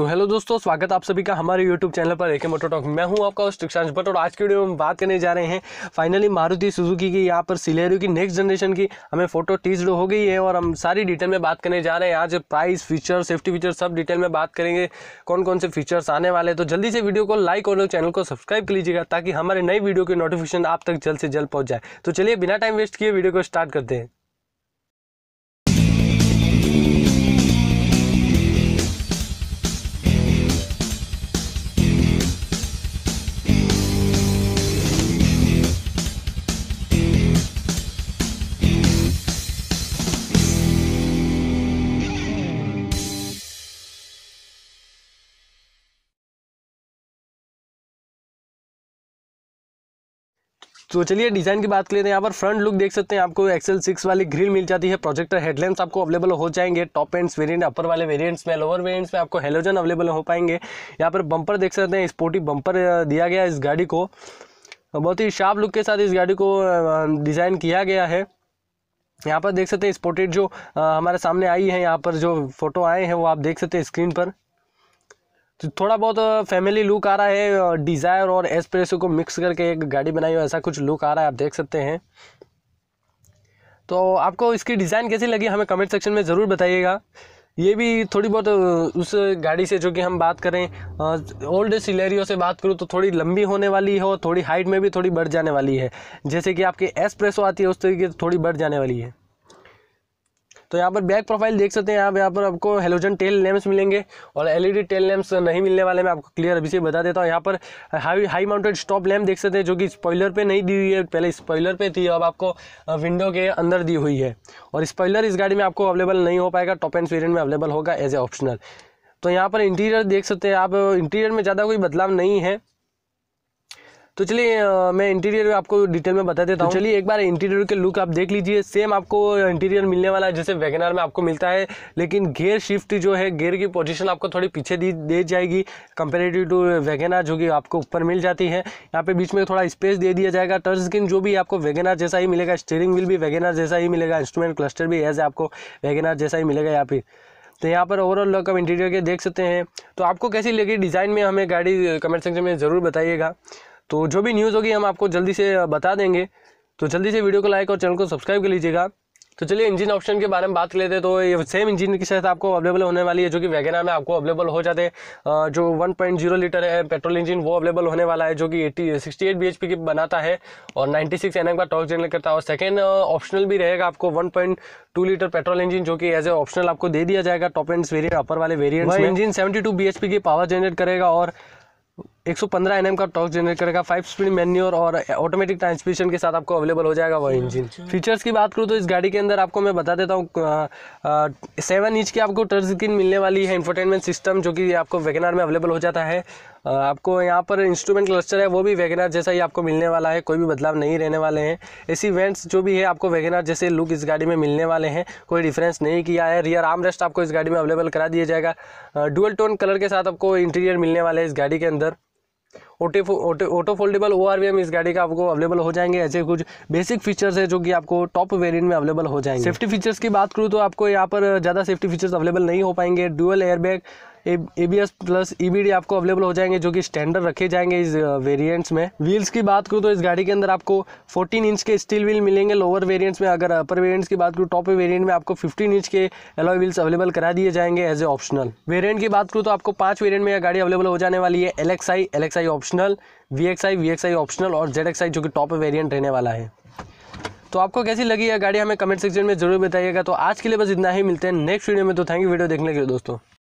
तो हेलो दोस्तों स्वागत आप सभी का हमारे यूट्यूब चैनल पर एके मोटो टॉक मैं हूं आपका स्टिक्सांश बट और आज की वीडियो में हम बात करने जा रहे हैं फाइनली मारुति सुजुकी की यहाँ पर सिलेरू की नेक्स्ट जनरेशन की हमें फोटो टीज हो गई है और हम सारी डिटेल में बात करने जा रहे हैं आज प्राइस फीचर सेफ्टी फीचर सब डिटेल में बात करेंगे कौन कौन से फीचर्स आने वाले तो जल्दी से वीडियो को लाइक और चैनल को सब्सक्राइब कर लीजिएगा ताकि हमारे नई वीडियो की नोटिफिकेशन आप तक जल्द से जल्द पहुँच जाए तो चलिए बिना टाइम वेस्ट किए वीडियो को स्टार्ट करते हैं तो चलिए डिज़ाइन की बात कर लेते हैं तो यहाँ पर फ्रंट लुक देख सकते हैं आपको एक्सेल सिक्स वाली ग्रिल मिल जाती है प्रोजेक्टर हेडलैम्स आपको अवेलेबल हो जाएंगे टॉप एंड्स वेरिएंट अपर वाले वेरिएंट्स में लोअर वेरिएंट्स में आपको हेलोजन अवेलेबल हो पाएंगे यहाँ पर बम्पर देख सकते हैं स्पोर्टी बम्पर दिया गया इस गाड़ी को तो बहुत ही शार्प लुक के साथ इस गाड़ी को डिज़ाइन किया गया है यहाँ पर देख सकते हैं स्पोर्टेड जो हमारे सामने आई है यहाँ पर जो फोटो आए हैं वो आप देख सकते हैं स्क्रीन पर तो थोड़ा बहुत फैमिली लुक आ रहा है डिज़ायर और एस्प्रेसो को मिक्स करके एक गाड़ी बनाई हो ऐसा कुछ लुक आ रहा है आप देख सकते हैं तो आपको इसकी डिज़ाइन कैसी लगी हमें कमेंट सेक्शन में ज़रूर बताइएगा ये भी थोड़ी बहुत उस गाड़ी से जो कि हम बात करें ओल्ड सिलेरियो से बात करूँ तो थोड़ी लंबी होने वाली है हो, और थोड़ी हाइट में भी थोड़ी बढ़ जाने वाली है जैसे कि आपकी एस्प्रेसो आती है उस तरीके से थोड़ी बढ़ जाने वाली है तो यहाँ पर बैक प्रोफाइल देख सकते हैं आप यहाँ पर आपको हेलोजन टेल लैम्प्स मिलेंगे और एलईडी टेल लैम्प्स नहीं मिलने वाले मैं आपको क्लियर अभी से बता देता हूँ यहाँ पर high high mounted stop lamp देख सकते हैं जो कि स्पॉइलर पर नहीं दी हुई है पहले स्पॉइलर पर थी अब आपको विंडो के अंदर दी हुई है और स्पॉइलर इस गाड़ी में आपको अवेलेबल नहीं हो पाएगा टॉप एंड वेरियंट में अवेलेबल होगा एज ए ऑप्शनल तो यहाँ पर इंटीरियर देख सकते हैं आप इंटीरियर में ज़्यादा कोई बदलाव नहीं है तो चलिए मैं इंटीरियर आपको डिटेल में बता देता तो हूँ चलिए एक बार इंटीरियर के लुक आप देख लीजिए सेम आपको इंटीरियर मिलने वाला है जैसे वैगनार में आपको मिलता है लेकिन गेयर शिफ्ट जो है गेयर की पोजीशन आपको थोड़ी पीछे दी दे जाएगी कंपेरेटिव टू वैगनार जो कि आपको ऊपर मिल जाती है यहाँ पे बीच में थोड़ा स्पेस दे दिया जाएगा टच स्क्रीन जो भी आपको वैगनार जैसा ही मिलेगा स्टेयरिंग व्हील भी वैगनार जैसा ही मिलेगा इंस्ट्रूमेंट क्लस्टर भी एज आपको वैगनार जैसा ही मिलेगा यहाँ पे तो यहाँ पर ओवरऑल लुक आप इंटीरियर के देख सकते हैं तो आपको कैसी लगी डिज़ाइन में हमें गाड़ी कमेंट सेक्शन में ज़रूर बताइएगा तो जो भी न्यूज़ होगी हम आपको जल्दी से बता देंगे तो जल्दी से वीडियो को लाइक और चैनल को सब्सक्राइब कर लीजिएगा तो चलिए इंजन ऑप्शन के बारे में बात कर लेते हैं तो ये सेम इंजन के साथ आपको अवेलेबल होने वाली है जो कि वैगना में आपको अवेलेबल हो जाते हैं जो 1.0 लीटर है पेट्रोल इंजन वो अवेलेबल होने वाला है जो कि 80 सिक्सटी एट बी की बनाता है और 96 सिक्स का टॉर्क जनरेट करता है और सेकेंड ऑप्शनल भी रहेगा आपको टू लीटर पेट्रोल इंजन जो कि एज ए ऑप्शनल आपको दे दिया जाएगा टॉप एंड वेरियंट अपर वाले वेरियंट इंजन सेवेंटी टू की पावर जनरेट करेगा और 115 एम का टॉर्क जनरेट करेगा फाइव स्पीड मैन्यूर और ऑटोमेटिक ट्रांसमिशन के साथ आपको अवेलेबल हो जाएगा वो इंजन फीचर्स की बात करूँ तो इस गाड़ी के अंदर आपको मैं बता देता हूँ सेवन इंच की आपको टच स्क्रीन मिलने वाली है इंफोटेनमेंट सिस्टम जो कि आपको वेगनार में अवेलेबल हो जाता है आपको यहाँ पर इंस्ट्रूमेंट क्लस्टर है वो भी वेगनार जैसा ही आपको मिलने वाला है कोई भी बदलाव नहीं रहने वाले हैं ऐसी वेंट्स जो भी है आपको वेगनार जैसे लुक इस गाड़ी में मिलने वाले हैं कोई डिफरेंस नहीं किया है रियर आर्म रेस्ट आपको इस गाड़ी में अवेलेबल करा दिया जाएगा डुअल टोन कलर के साथ आपको इंटीरियर मिलने वाला है इस गाड़ी के अंदर ऑटो फोल्डेबल ओ इस गाड़ी का आपको अवेलेबल हो जाएंगे ऐसे कुछ बेसिक फीचर्स है जो कि आपको टॉप वेरियंट में अवेलेबल हो जाएंगे सेफ्टी फीचर्स की बात करूँ तो आपको यहाँ पर ज़्यादा सेफ्टी फीचर्स अवेलेबल नहीं हो पाएंगे dual airbag A B S plus E B D आपको अवेलेबल हो जाएंगे जो कि स्टैंडर्ड रखे जाएंगे इस वेरिएंट्स uh, में व्हील्स की बात करूँ तो इस गाड़ी के अंदर आपको 14 इंच के स्टील व्हील मिलेंगे लोअर वेरिएंट्स में अगर अपर वेरिएंट्स की बात करूँ टॉप वेरिएंट में आपको 15 इंच के एलॉय व्हील्स अवेलेबल करा दिए जाएंगे एज ए ऑप्शनल वेरियंट की बात करूँ तो आपको पाँच वेरियंट में यह गाड़ी अवेलेबल हो जाने वाली है L X I L X I optional V X I V X I optional और जेड एक्स आई जो कि टॉप वेरियंट रहने वाला है तो आपको कैसी लगी यह गाड़ी हमें कमेंट सेक्शन में जरूर बताइएगा तो आज के लिए बस इतना ही मिलते हैं नेक्स्ट वीडियो में तो थैंक यू वीडियो देखने के लिए दोस्तों